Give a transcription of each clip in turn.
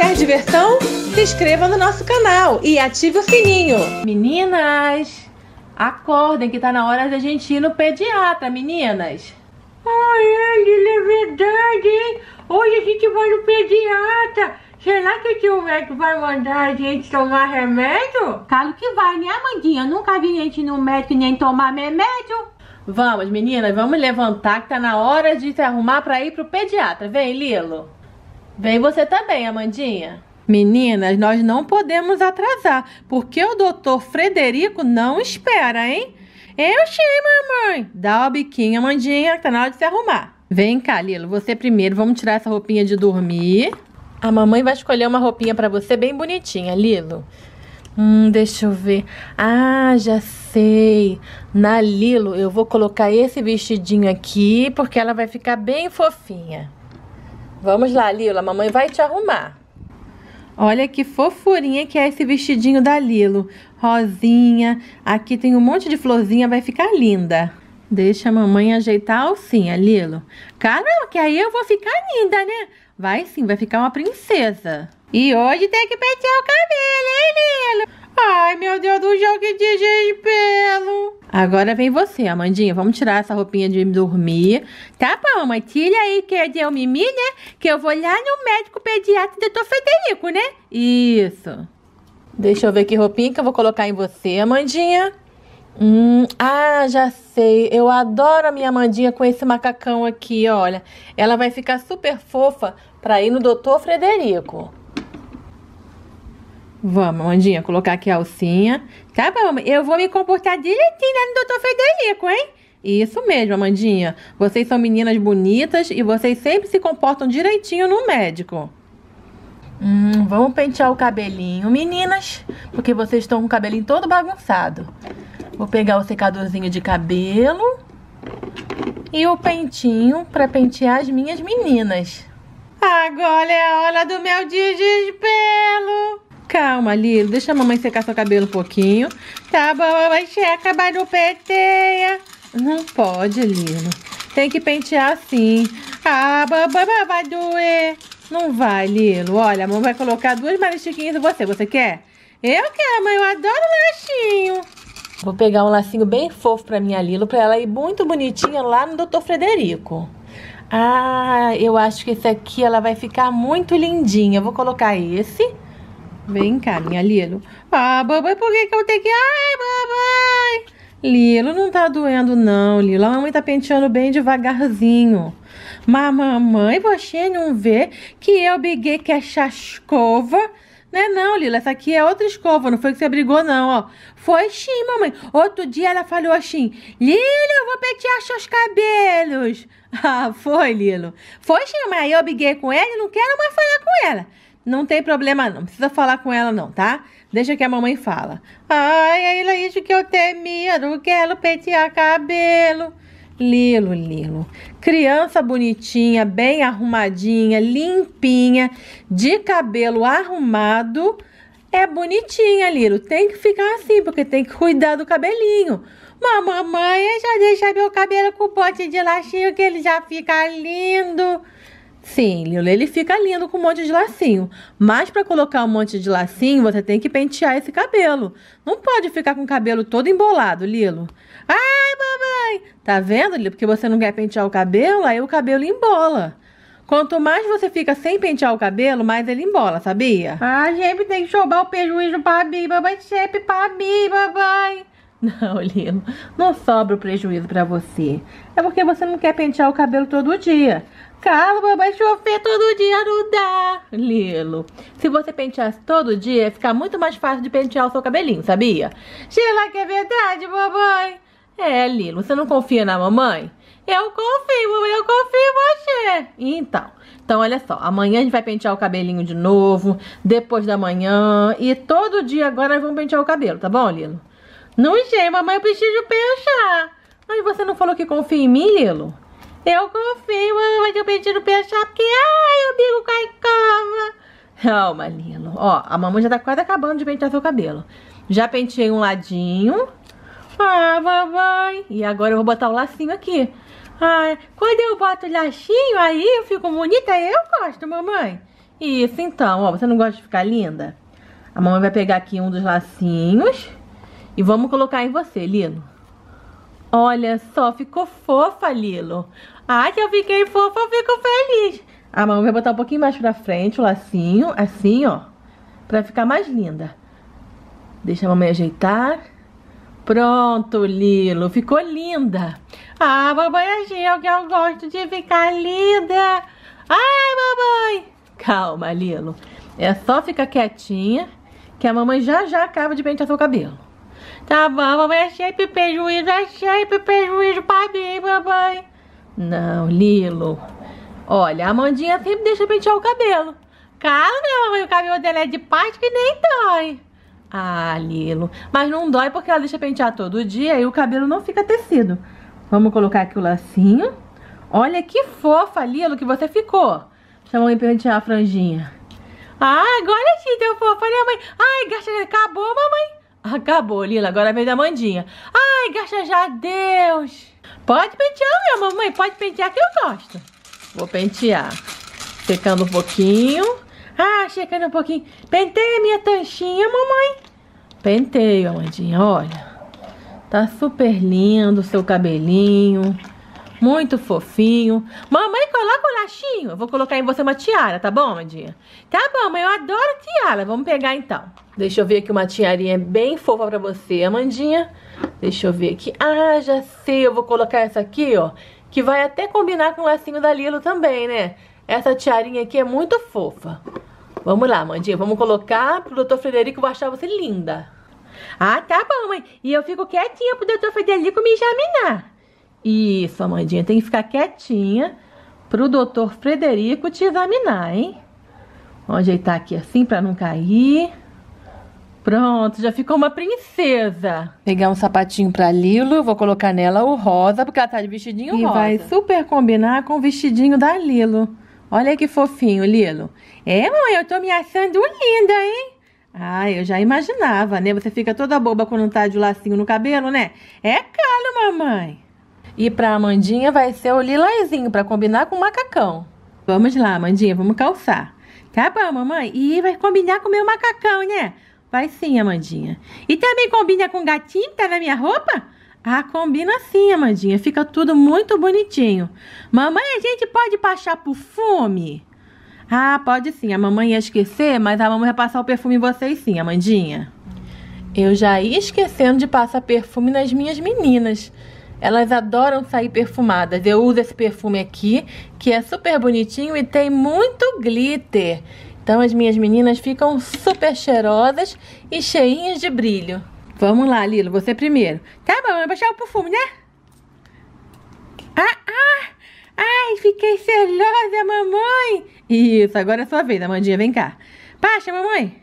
Quer diversão? Se inscreva no nosso canal e ative o sininho. Meninas, acordem que tá na hora da gente ir no pediatra, meninas. Ah, é, verdade, hein? Hoje a gente vai no pediatra. Será que o tio médico vai mandar a gente tomar remédio? Claro que vai, né, Amandinha? nunca vi gente no médico nem tomar remédio. Vamos, meninas, vamos levantar que tá na hora de se arrumar pra ir pro pediatra. Vem, Lilo. Vem você também, Amandinha. Meninas, nós não podemos atrasar, porque o doutor Frederico não espera, hein? Eu achei, mamãe. Dá o biquinho, Amandinha, que tá na hora de se arrumar. Vem cá, Lilo, você primeiro. Vamos tirar essa roupinha de dormir. A mamãe vai escolher uma roupinha para você bem bonitinha, Lilo. Hum, deixa eu ver. Ah, já sei. Na Lilo, eu vou colocar esse vestidinho aqui, porque ela vai ficar bem fofinha. Vamos lá, Lila, mamãe vai te arrumar. Olha que fofurinha que é esse vestidinho da Lilo. Rosinha, aqui tem um monte de florzinha, vai ficar linda. Deixa a mamãe ajeitar a alcinha, Lilo. Caramba, que aí eu vou ficar linda, né? Vai sim, vai ficar uma princesa. E hoje tem que pentear o cabelo, hein, Lilo? Ai, meu Deus do céu, que pelo! Agora vem você, Amandinha. Vamos tirar essa roupinha de dormir. Tá bom, mãe? Tira aí que é deu mimi, né? Que eu vou lá no médico pediatra do doutor Federico, né? Isso. Deixa eu ver que roupinha que eu vou colocar em você, Amandinha. Hum, ah, já sei. Eu adoro a minha Amandinha com esse macacão aqui, olha. Ela vai ficar super fofa para ir no doutor Frederico. Vamos, Mandinha, colocar aqui a alcinha. Tá bom, eu vou me comportar direitinho né, no doutor Federico, hein? Isso mesmo, Amandinha. Vocês são meninas bonitas e vocês sempre se comportam direitinho no médico. Hum, vamos pentear o cabelinho, meninas, porque vocês estão com o cabelinho todo bagunçado. Vou pegar o secadorzinho de cabelo e o pentinho para pentear as minhas meninas. Agora é a hora do meu desespero. Calma, Lilo. Deixa a mamãe secar seu cabelo um pouquinho. Tá bom, Vai mamãe checa, mas não penteia. Não pode, Lilo. Tem que pentear assim. Ah, babá, vai doer. Não vai, Lilo. Olha, a mamãe vai colocar duas maristiquinhas em você. Você quer? Eu quero, mãe. Eu adoro lacinho. Vou pegar um lacinho bem fofo pra minha Lilo, pra ela ir muito bonitinha lá no Dr. Frederico. Ah, eu acho que esse aqui ela vai ficar muito lindinha. Eu vou colocar esse. Vem cá, minha Lilo. Ah, babãe, por que, que eu tenho que... Ai, babãe! Lilo, não tá doendo não, Lilo. A mamãe tá penteando bem devagarzinho. Mas mamãe, você não vê que eu briguei que essa escova? Né não, Lila, essa aqui é outra escova, não foi que você brigou não, ó. Foi sim, mamãe. Outro dia ela falou assim, Lilo, eu vou pentear seus cabelos. Ah, foi, Lilo. Foi sim, mas eu briguei com ela e não quero mais falar com ela. Não tem problema, não. Precisa falar com ela, não, tá? Deixa que a mamãe fala. Ai, é isso que eu temia, não quero pentear cabelo. Lilo, Lilo. Criança bonitinha, bem arrumadinha, limpinha, de cabelo arrumado. É bonitinha, Lilo. Tem que ficar assim, porque tem que cuidar do cabelinho. mamãe, já deixa meu cabelo com o pote de laxinho que ele já fica lindo. Sim, ele fica lindo com um monte de lacinho. Mas para colocar um monte de lacinho, você tem que pentear esse cabelo. Não pode ficar com o cabelo todo embolado, Lilo. Ai, mamãe! Tá vendo, Lilo? Porque você não quer pentear o cabelo, aí o cabelo embola. Quanto mais você fica sem pentear o cabelo, mais ele embola, sabia? A ah, gente tem que chobar o prejuízo para mim, mamãe. Sempre para mim, mamãe. Não, Lilo, não sobra o prejuízo para você. É porque você não quer pentear o cabelo todo dia. Calma, vai chover todo dia, não dá, Lilo. Se você penteasse todo dia, ia ficar muito mais fácil de pentear o seu cabelinho, sabia? Sheila, que é verdade, mamãe. É, Lilo, você não confia na mamãe? Eu confio, mamãe, eu confio em você. Então, então olha só, amanhã a gente vai pentear o cabelinho de novo, depois da manhã, e todo dia agora nós vamos pentear o cabelo, tá bom, Lilo? Não sei, mamãe, eu preciso pensar. Mas você não falou que confia em mim, Lilo? Eu confio, mas eu pedi no peixe porque ai, o bico cai em cama. Calma, Lilo. Ó, a mamãe já tá quase acabando de pentear seu cabelo. Já penteei um ladinho. Ah, mamãe. E agora eu vou botar o lacinho aqui. Ah, quando eu boto o lacinho, aí eu fico bonita? Eu gosto, mamãe. Isso, então. Ó, você não gosta de ficar linda? A mamãe vai pegar aqui um dos lacinhos. E vamos colocar em você, Lilo. Olha só, ficou fofa, Lilo. Ai, que eu fiquei fofa, eu fico feliz. A mamãe vai botar um pouquinho mais pra frente o lacinho, assim, ó. Pra ficar mais linda. Deixa a mamãe ajeitar. Pronto, Lilo. Ficou linda. Ah, mamãe achou é que eu gosto de ficar linda. Ai, mamãe. Calma, Lilo. É só ficar quietinha que a mamãe já já acaba de pentear seu cabelo. Tá bom, é sempre prejuízo, é sempre prejuízo pra mim, mamãe. Não, Lilo. Olha, a Mandinha sempre deixa pentear o cabelo. Cara, né, mamãe? O cabelo dela é de parte que nem dói. Ah, Lilo. Mas não dói porque ela deixa pentear todo dia e o cabelo não fica tecido. Vamos colocar aqui o lacinho. Olha que fofa, Lilo, que você ficou. Deixa a mamãe pentear a franjinha. Ah, agora sim, teu fofa, né, mãe? Ai, gasta, acabou, mamãe. Acabou, Lila. Agora vem da Mandinha. Ai, graças a Deus. Pode pentear, minha mamãe. Pode pentear que eu gosto. Vou pentear. Secando um pouquinho. Ah, secando um pouquinho. a minha tanchinha, mamãe. Pentei, Amandinha. Olha. Tá super lindo o seu cabelinho. Muito fofinho. Mamãe, coloca o lachinho. Eu vou colocar em você uma tiara, tá bom, Mandinha? Tá bom, mãe, eu adoro tiara. Vamos pegar então. Deixa eu ver aqui uma tiarinha bem fofa pra você, Amandinha. Deixa eu ver aqui. Ah, já sei. Eu vou colocar essa aqui, ó. Que vai até combinar com o lacinho da Lilo também, né? Essa tiarinha aqui é muito fofa. Vamos lá, Mandinha. Vamos colocar pro doutor Frederico achar você linda. Ah, tá bom, mãe. E eu fico quietinha pro doutor Frederico me examinar. Isso, Amandinha, tem que ficar quietinha para o doutor Frederico te examinar, hein? Vou ajeitar aqui assim para não cair. Pronto, já ficou uma princesa. Pegar um sapatinho pra Lilo, vou colocar nela o rosa, porque ela tá de vestidinho e rosa. E vai super combinar com o vestidinho da Lilo. Olha que fofinho, Lilo. É, mãe, eu tô me achando linda, hein? Ah, eu já imaginava, né? Você fica toda boba quando tá de lacinho no cabelo, né? É calo, mamãe. E para Amandinha vai ser o lilazinho para combinar com o macacão. Vamos lá, Amandinha, vamos calçar. Tá bom, mamãe? E vai combinar com o meu macacão, né? Vai sim, Amandinha. E também combina com o gatinho que tá na minha roupa? Ah, combina sim, Amandinha. Fica tudo muito bonitinho. Mamãe, a gente pode passar perfume? Ah, pode sim. A mamãe ia esquecer, mas a mamãe vai passar o perfume em vocês sim, Amandinha. Eu já ia esquecendo de passar perfume nas minhas meninas. Elas adoram sair perfumadas. Eu uso esse perfume aqui, que é super bonitinho e tem muito glitter. Então as minhas meninas ficam super cheirosas e cheinhas de brilho. Vamos lá, Lilo, você primeiro. Tá, mamãe, baixar o perfume, né? Ah, ah! Ai, fiquei cheirosa, mamãe! Isso, agora é a sua vez, Amandinha, vem cá. Baixa, mamãe!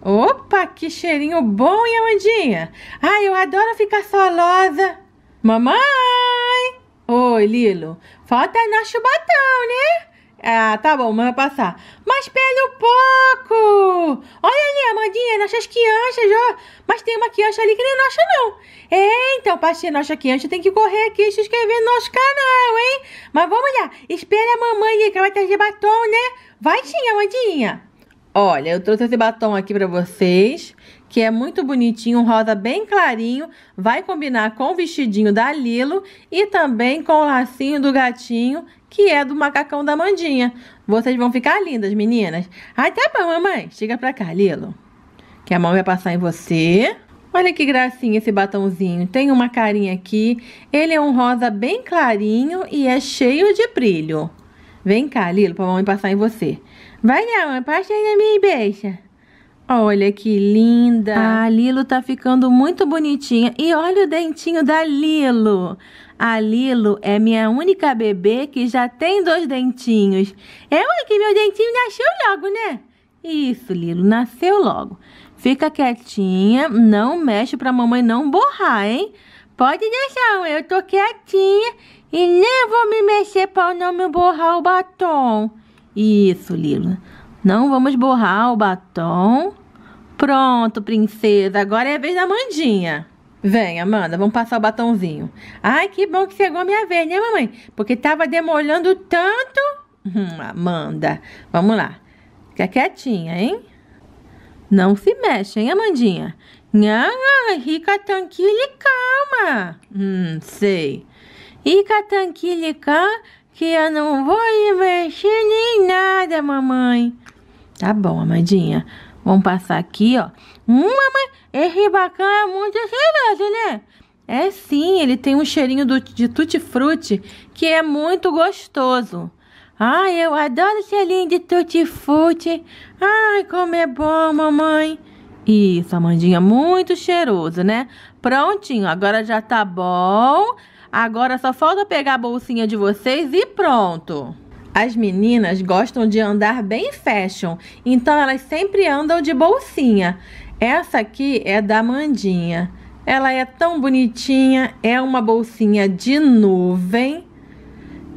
Opa, que cheirinho bom, hein, Amandinha? Ai, eu adoro ficar solosa. Mamãe! Oi, Lilo. Falta nosso batom, né? Ah, tá bom, manda passar. Mas pelo pouco! Olha ali, Amandinha, nossas crianças, ó. Mas tem uma criança ali que não é nossa, não. É, então, pra ser nossa criança, tem que correr aqui e se inscrever no nosso canal, hein? Mas vamos lá. Espera a mamãe que ela vai trazer batom, né? Vai sim, Amandinha. Olha, eu trouxe esse batom aqui para vocês, que é muito bonitinho, um rosa bem clarinho, vai combinar com o vestidinho da Lilo e também com o lacinho do gatinho, que é do macacão da Mandinha. Vocês vão ficar lindas, meninas. Ai, tá bom, mamãe. Chega pra cá, Lilo, que a mão vai passar em você. Olha que gracinha esse batomzinho. Tem uma carinha aqui. Ele é um rosa bem clarinho e é cheio de brilho. Vem cá, Lilo, pra mamãe passar em você. Vai dar uma passe aí na minha beija. Olha que linda. A Lilo tá ficando muito bonitinha. E olha o dentinho da Lilo. A Lilo é minha única bebê que já tem dois dentinhos. É o que meu dentinho nasceu logo, né? Isso, Lilo, nasceu logo. Fica quietinha, não mexe pra mamãe não borrar, hein? Pode deixar, eu tô quietinha e nem vou me mexer pra não me borrar o batom. Isso, Lila. Não vamos borrar o batom. Pronto, princesa. Agora é a vez da Mandinha. Vem, Amanda, vamos passar o batomzinho. Ai, que bom que chegou a minha vez, né, mamãe? Porque tava demolhando tanto. Hum, Amanda, vamos lá. Fica quietinha, hein? Não se mexe, hein, Amandinha? Nhã, rica, tranquila e calma. Hum, sei. Rica, tranquila e calma que eu não vou investir nem nada, mamãe. Tá bom, Amandinha. Vamos passar aqui, ó. Hum, mamãe, esse bacana é muito cheiroso, né? É sim, ele tem um cheirinho do, de tutti-frutti que é muito gostoso. Ai, eu adoro cheirinho de tutti-frutti. Ai, como é bom, mamãe. Isso, Amandinha, muito cheiroso, né? Prontinho, agora já tá bom. Agora só falta pegar a bolsinha de vocês e pronto. As meninas gostam de andar bem fashion, então elas sempre andam de bolsinha. Essa aqui é da Mandinha. Ela é tão bonitinha, é uma bolsinha de nuvem.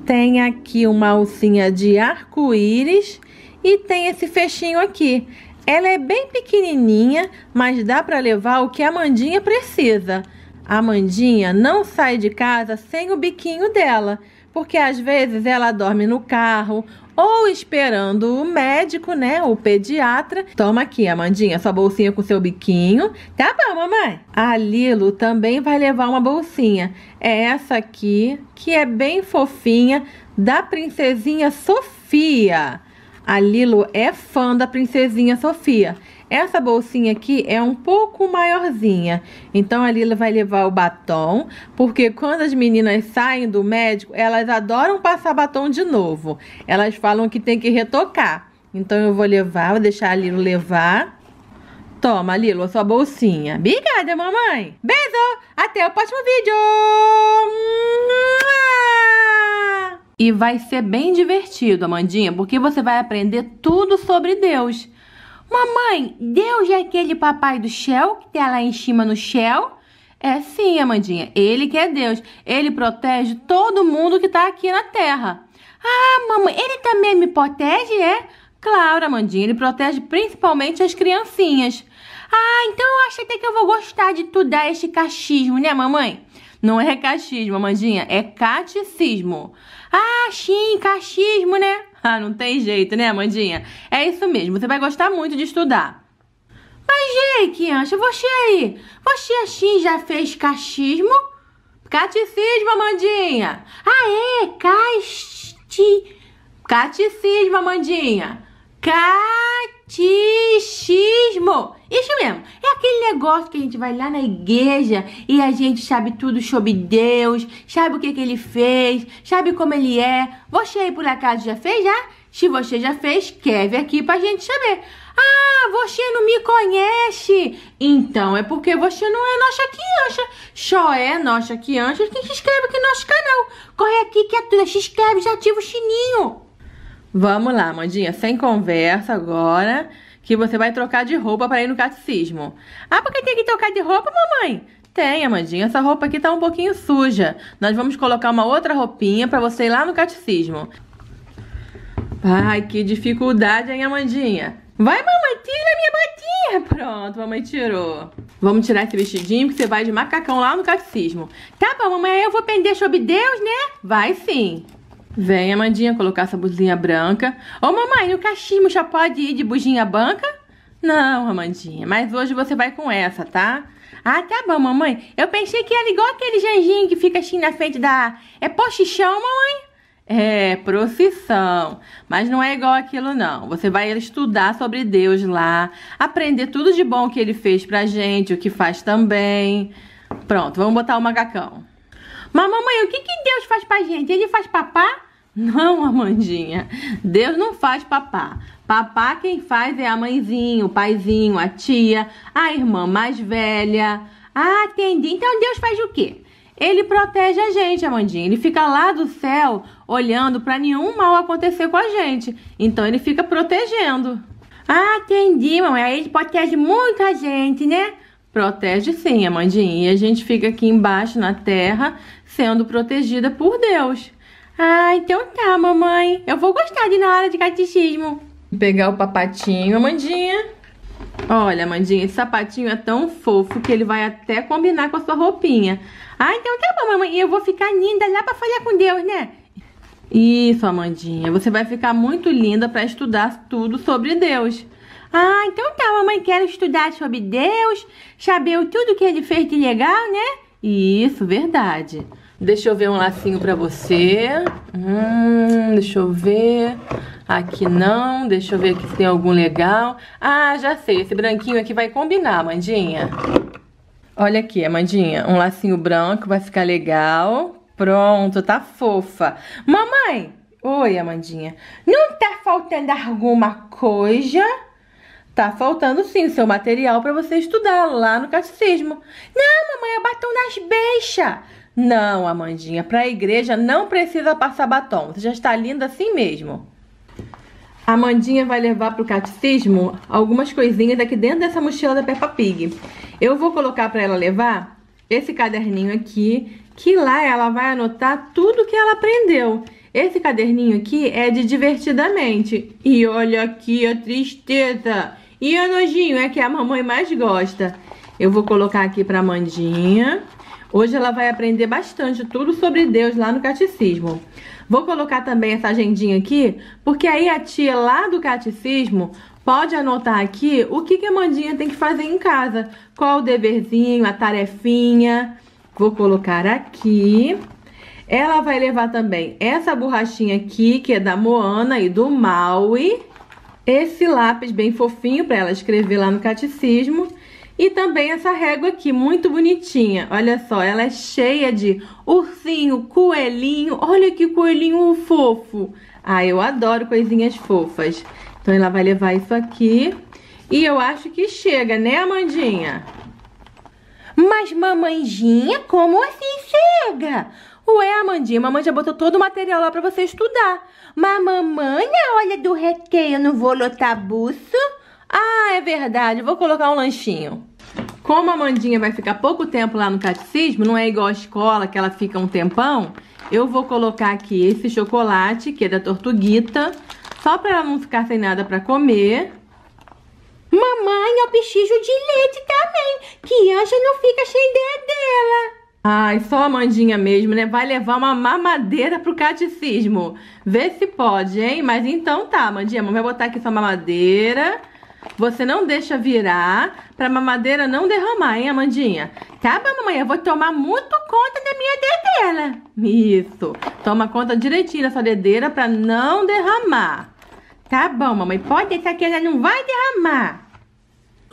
Tem aqui uma alcinha de arco-íris e tem esse fechinho aqui. Ela é bem pequenininha, mas dá para levar o que a Mandinha precisa. A Mandinha não sai de casa sem o biquinho dela, porque às vezes ela dorme no carro ou esperando o médico, né? O pediatra. Toma aqui, Amandinha, sua bolsinha com seu biquinho. Tá bom, mamãe? A Lilo também vai levar uma bolsinha. É essa aqui, que é bem fofinha, da princesinha Sofia. A Lilo é fã da princesinha Sofia. Essa bolsinha aqui é um pouco maiorzinha. Então a Lila vai levar o batom, porque quando as meninas saem do médico, elas adoram passar batom de novo. Elas falam que tem que retocar. Então eu vou levar, vou deixar a Lila levar. Toma, Lilo, a sua bolsinha. Obrigada, mamãe. Beijo! Até o próximo vídeo! E vai ser bem divertido, Amandinha, porque você vai aprender tudo sobre Deus. Mamãe, Deus é aquele papai do céu que tem tá lá em cima no céu? É sim, Amandinha. Ele que é Deus. Ele protege todo mundo que tá aqui na terra. Ah, mamãe, ele também me protege, é? Claro, Amandinha, ele protege principalmente as criancinhas. Ah, então eu acho até que eu vou gostar de estudar este cachismo, né, mamãe? Não é cachismo, Amandinha, é catecismo. Ah, sim, cachismo, né? Ah, não tem jeito, né, Mandinha? É isso mesmo, você vai gostar muito de estudar. Mas, Jake, Ancha, você aí, você assim já fez cachismo? Caticismo, Mandinha! Aê, casti... Caticismo, Mandinha! Cate... Batismo! Isso mesmo, é aquele negócio que a gente vai lá na igreja e a gente sabe tudo sobre Deus, sabe o que, que ele fez, sabe como ele é. Você aí por acaso já fez já? Se você já fez, escreve aqui pra gente saber. Ah, você não me conhece! Então é porque você não é nossa criança. Só é nossa criança quem se inscreve aqui no nosso canal. Corre aqui que é tudo, se inscreve e ativa o sininho. Vamos lá, Mandinha, sem conversa agora, que você vai trocar de roupa para ir no catecismo. Ah, porque tem que trocar de roupa, mamãe? Tem, Amandinha, essa roupa aqui tá um pouquinho suja. Nós vamos colocar uma outra roupinha para você ir lá no catecismo. Ai, que dificuldade, hein, Amandinha? Vai, mamãe, tira minha botinha! Pronto, mamãe tirou. Vamos tirar esse vestidinho que você vai de macacão lá no catecismo. Tá bom, mamãe, eu vou pender sobre Deus, né? Vai sim. Vem, Amandinha, colocar essa blusinha branca. Ô, mamãe, o cachimbo já pode ir de bujinha branca? Não, Amandinha, mas hoje você vai com essa, tá? Ah, tá bom, mamãe. Eu pensei que era igual aquele janjinho que fica assim na frente da... É postichão, mamãe? É, procissão. Mas não é igual aquilo, não. Você vai estudar sobre Deus lá, aprender tudo de bom que ele fez pra gente, o que faz também. Pronto, vamos botar o macacão. Mas mamãe, o que, que Deus faz pra gente? Ele faz papá? Não, Amandinha. Deus não faz papá. Papá quem faz é a mãezinha, o paizinho, a tia, a irmã mais velha. Ah, entendi. Então Deus faz o quê? Ele protege a gente, Amandinha. Ele fica lá do céu olhando para nenhum mal acontecer com a gente. Então ele fica protegendo. Ah, entendi, mamãe. Aí ele protege muito a gente, né? Protege sim, Amandinha. E a gente fica aqui embaixo na terra sendo protegida por Deus. Ah, então tá, mamãe. Eu vou gostar de ir na aula de catecismo. Pegar o papatinho, Amandinha. Olha, Amandinha, esse sapatinho é tão fofo que ele vai até combinar com a sua roupinha. Ah, então tá bom, mamãe. Eu vou ficar linda lá pra falar com Deus, né? Isso, Amandinha. Você vai ficar muito linda pra estudar tudo sobre Deus. Ah, então tá, mamãe quer estudar sobre Deus, saber tudo que ele fez de legal, né? Isso, verdade. Deixa eu ver um lacinho pra você. Hum, deixa eu ver. Aqui não, deixa eu ver aqui se tem algum legal. Ah, já sei, esse branquinho aqui vai combinar, Mandinha. Olha aqui, Amandinha, um lacinho branco vai ficar legal. Pronto, tá fofa. Mamãe! Oi, Amandinha. Não tá faltando alguma coisa? Tá faltando sim seu material para você estudar lá no catecismo. Não, mamãe, é batom nas beixas. Não, Amandinha, para a igreja não precisa passar batom. Você já está linda assim mesmo. A Mandinha vai levar para o catecismo algumas coisinhas aqui dentro dessa mochila da Peppa Pig. Eu vou colocar para ela levar esse caderninho aqui, que lá ela vai anotar tudo que ela aprendeu. Esse caderninho aqui é de divertidamente. E olha aqui a tristeza! E o nojinho é que a mamãe mais gosta. Eu vou colocar aqui pra Mandinha. Hoje ela vai aprender bastante tudo sobre Deus lá no catecismo. Vou colocar também essa agendinha aqui, porque aí a tia lá do catecismo pode anotar aqui o que, que a Mandinha tem que fazer em casa. Qual o deverzinho, a tarefinha. Vou colocar aqui. Ela vai levar também essa borrachinha aqui, que é da Moana e do Maui esse lápis bem fofinho para ela escrever lá no catecismo. E também essa régua aqui, muito bonitinha. Olha só, ela é cheia de ursinho, coelhinho. Olha que coelhinho fofo. Ah, eu adoro coisinhas fofas. Então ela vai levar isso aqui. E eu acho que chega, né, Amandinha? Mas, mamãezinha, como assim chega? Ué, Amandinha, mamãe já botou todo o material lá pra você estudar. Mas mamãe, olha do requeio, não vou lotar buço. Ah, é verdade, vou colocar um lanchinho. Como a Mandinha vai ficar pouco tempo lá no catecismo, não é igual a escola que ela fica um tempão, eu vou colocar aqui esse chocolate, que é da Tortuguita, só para ela não ficar sem nada para comer. Mamãe, é o bichinho de leite também, que Anja não fica sem dela. Ai, só a Mandinha mesmo, né? Vai levar uma mamadeira pro catecismo. Vê se pode, hein? Mas então tá, Mandinha, mamãe vai botar aqui sua mamadeira. Você não deixa virar pra mamadeira não derramar, hein, Amandinha? Tá bom, mamãe, eu vou tomar muito conta da minha dedeira. Isso. Toma conta direitinho da sua dedeira pra não derramar. Tá bom, mamãe, pode deixar que ela não vai derramar.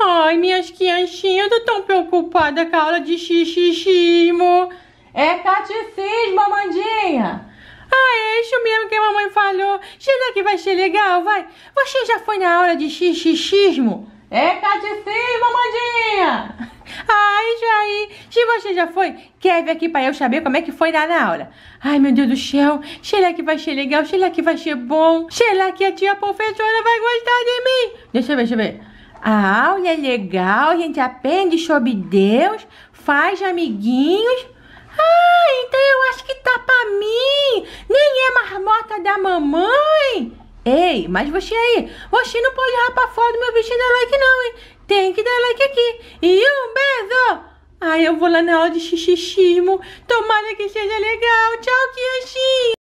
Ai, minhas crianchinhas, eu tô tão preocupada com a aula de xixixismo. É catecismo, Amandinha. Ah, é isso mesmo que a mamãe falou. Será que vai ser legal, vai? Você já foi na aula de xixixismo? É catecismo, Amandinha. Ai, Jair, se você já foi, quer vir aqui para eu saber como é que foi lá na aula. Ai, meu Deus do céu, será que vai ser legal? Será que vai ser bom? Será que a tia professora vai gostar de mim? Deixa eu ver, deixa eu ver. A aula é legal, a gente aprende sobre Deus, faz amiguinhos. Ah, então eu acho que tá pra mim. Nem é marmota da mamãe. Ei, mas você aí, você não pode ir pra fora do meu vestido dar like não, hein? Tem que dar like aqui. E um beijo. Ai, eu vou lá na aula de xixixismo. Tomara que seja legal. Tchau, Kianchi.